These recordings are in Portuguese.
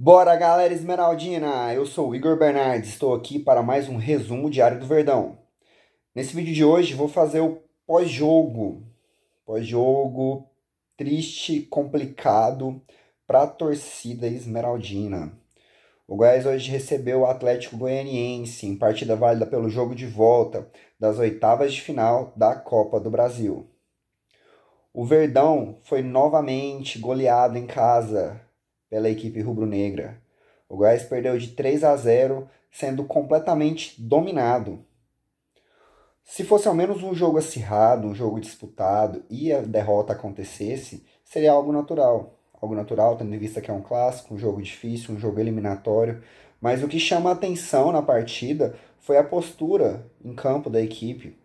Bora, galera esmeraldina! Eu sou Igor Bernardes, estou aqui para mais um resumo diário do Verdão. Nesse vídeo de hoje vou fazer o pós-jogo. Pós-jogo triste, complicado para a torcida esmeraldina. O Goiás hoje recebeu o Atlético Goianiense em partida válida pelo jogo de volta das oitavas de final da Copa do Brasil. O Verdão foi novamente goleado em casa pela equipe rubro-negra. O Goiás perdeu de 3 a 0, sendo completamente dominado. Se fosse ao menos um jogo acirrado, um jogo disputado e a derrota acontecesse, seria algo natural. Algo natural, tendo em vista que é um clássico, um jogo difícil, um jogo eliminatório. Mas o que chama a atenção na partida foi a postura em campo da equipe.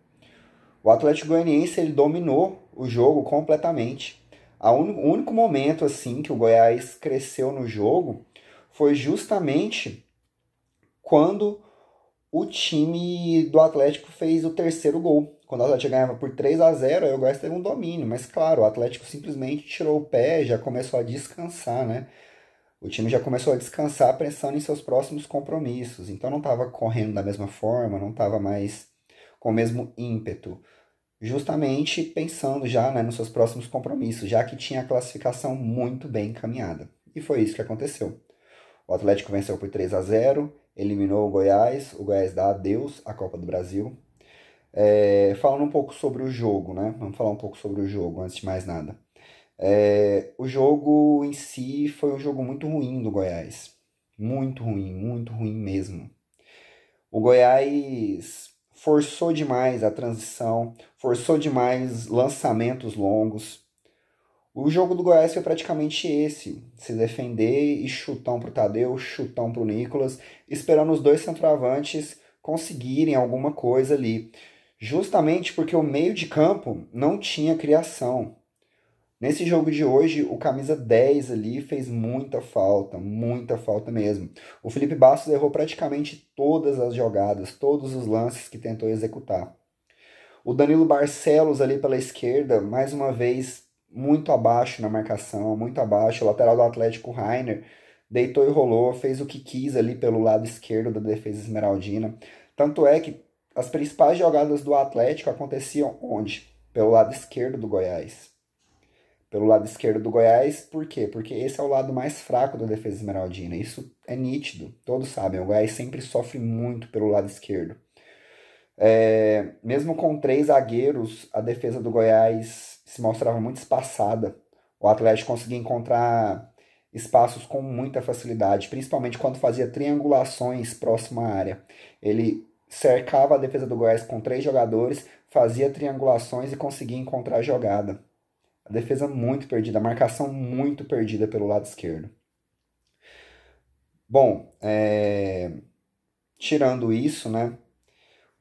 O Atlético Goianiense ele dominou o jogo completamente. A un... O único momento assim que o Goiás cresceu no jogo foi justamente quando o time do Atlético fez o terceiro gol. Quando o Atlético ganhava por 3 a 0 aí o Goiás teve um domínio. Mas claro, o Atlético simplesmente tirou o pé, já começou a descansar, né? O time já começou a descansar pensando em seus próximos compromissos. Então não estava correndo da mesma forma, não estava mais com o mesmo ímpeto justamente pensando já né, nos seus próximos compromissos, já que tinha a classificação muito bem encaminhada. E foi isso que aconteceu. O Atlético venceu por 3 a 0, eliminou o Goiás, o Goiás dá adeus à Copa do Brasil. É, falando um pouco sobre o jogo, né? Vamos falar um pouco sobre o jogo antes de mais nada. É, o jogo em si foi um jogo muito ruim do Goiás. Muito ruim, muito ruim mesmo. O Goiás forçou demais a transição, forçou demais lançamentos longos. O jogo do Goiás foi praticamente esse: se defender e chutão pro Tadeu, chutão pro Nicolas, esperando os dois centroavantes conseguirem alguma coisa ali. Justamente porque o meio de campo não tinha criação. Nesse jogo de hoje, o camisa 10 ali fez muita falta, muita falta mesmo. O Felipe Bastos errou praticamente todas as jogadas, todos os lances que tentou executar. O Danilo Barcelos ali pela esquerda, mais uma vez muito abaixo na marcação, muito abaixo. O lateral do Atlético Rainer deitou e rolou, fez o que quis ali pelo lado esquerdo da defesa esmeraldina. Tanto é que as principais jogadas do Atlético aconteciam onde? Pelo lado esquerdo do Goiás pelo lado esquerdo do Goiás. Por quê? Porque esse é o lado mais fraco da defesa esmeraldina. Isso é nítido, todos sabem. O Goiás sempre sofre muito pelo lado esquerdo. É, mesmo com três zagueiros, a defesa do Goiás se mostrava muito espaçada. O Atlético conseguia encontrar espaços com muita facilidade, principalmente quando fazia triangulações próximo à área. Ele cercava a defesa do Goiás com três jogadores, fazia triangulações e conseguia encontrar jogada. A defesa muito perdida, a marcação muito perdida pelo lado esquerdo. Bom, é... tirando isso, né?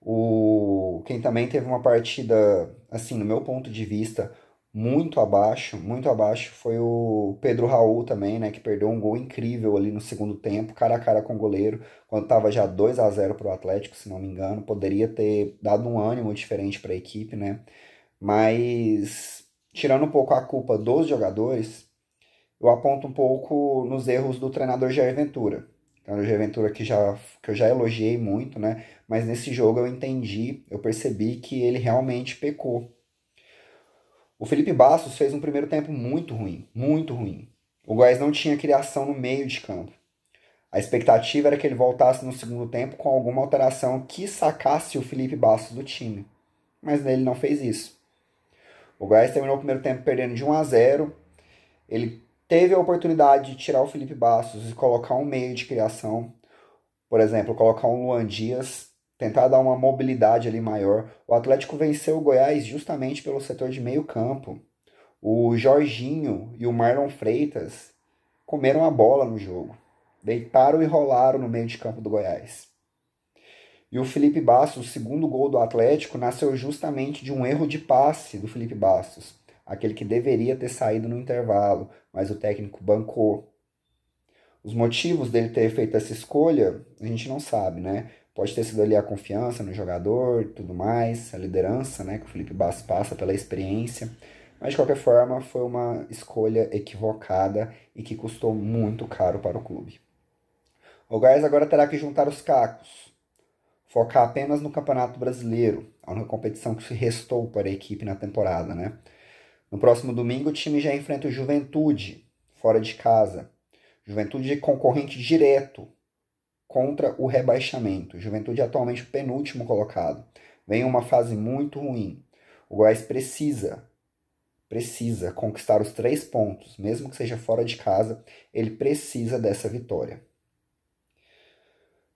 O... Quem também teve uma partida, assim, no meu ponto de vista, muito abaixo, muito abaixo, foi o Pedro Raul também, né? Que perdeu um gol incrível ali no segundo tempo, cara a cara com o goleiro, quando estava já 2 a 0 para o Atlético, se não me engano. Poderia ter dado um ânimo diferente para a equipe, né? Mas tirando um pouco a culpa dos jogadores, eu aponto um pouco nos erros do treinador Jair Ventura. Treinador Jair Ventura que, já, que eu já elogiei muito, né? Mas nesse jogo eu entendi, eu percebi que ele realmente pecou. O Felipe Bastos fez um primeiro tempo muito ruim, muito ruim. O Goiás não tinha criação no meio de campo. A expectativa era que ele voltasse no segundo tempo com alguma alteração que sacasse o Felipe Bastos do time. Mas ele não fez isso. O Goiás terminou o primeiro tempo perdendo de 1 a 0. Ele teve a oportunidade de tirar o Felipe Bastos e colocar um meio de criação, por exemplo, colocar um Luan Dias, tentar dar uma mobilidade ali maior. O Atlético venceu o Goiás justamente pelo setor de meio campo. O Jorginho e o Marlon Freitas comeram a bola no jogo. Deitaram e rolaram no meio de campo do Goiás. E o Felipe Bastos, o segundo gol do Atlético, nasceu justamente de um erro de passe do Felipe Bastos, aquele que deveria ter saído no intervalo, mas o técnico bancou. Os motivos dele ter feito essa escolha, a gente não sabe, né? Pode ter sido ali a confiança no jogador, tudo mais, a liderança, né, que o Felipe Bastos passa pela experiência. Mas de qualquer forma, foi uma escolha equivocada e que custou muito caro para o clube. O Gás agora terá que juntar os cacos focar apenas no Campeonato Brasileiro, a única competição que se restou para a equipe na temporada, né? No próximo domingo, o time já enfrenta o Juventude, fora de casa. Juventude é concorrente direto contra o rebaixamento. Juventude é atualmente o penúltimo colocado. Vem uma fase muito ruim. O Goiás precisa, precisa conquistar os três pontos, mesmo que seja fora de casa, ele precisa dessa vitória.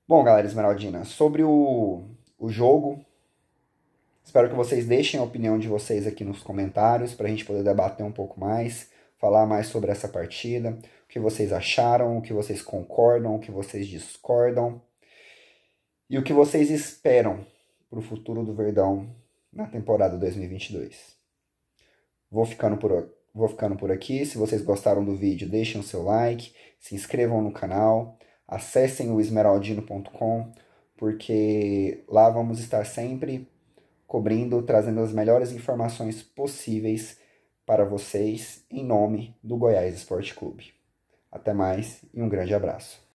Bom, galera esmeraldina, sobre o, o jogo, espero que vocês deixem a opinião de vocês aqui nos comentários para a gente poder debater um pouco mais, falar mais sobre essa partida, o que vocês acharam, o que vocês concordam, o que vocês discordam e o que vocês esperam para o futuro do Verdão na temporada 2022. Vou ficando por, vou ficando por aqui. Se vocês gostaram do vídeo, deixem o seu like, se inscrevam no canal acessem o esmeraldino.com, porque lá vamos estar sempre cobrindo, trazendo as melhores informações possíveis para vocês em nome do Goiás Esporte Clube. Até mais e um grande abraço.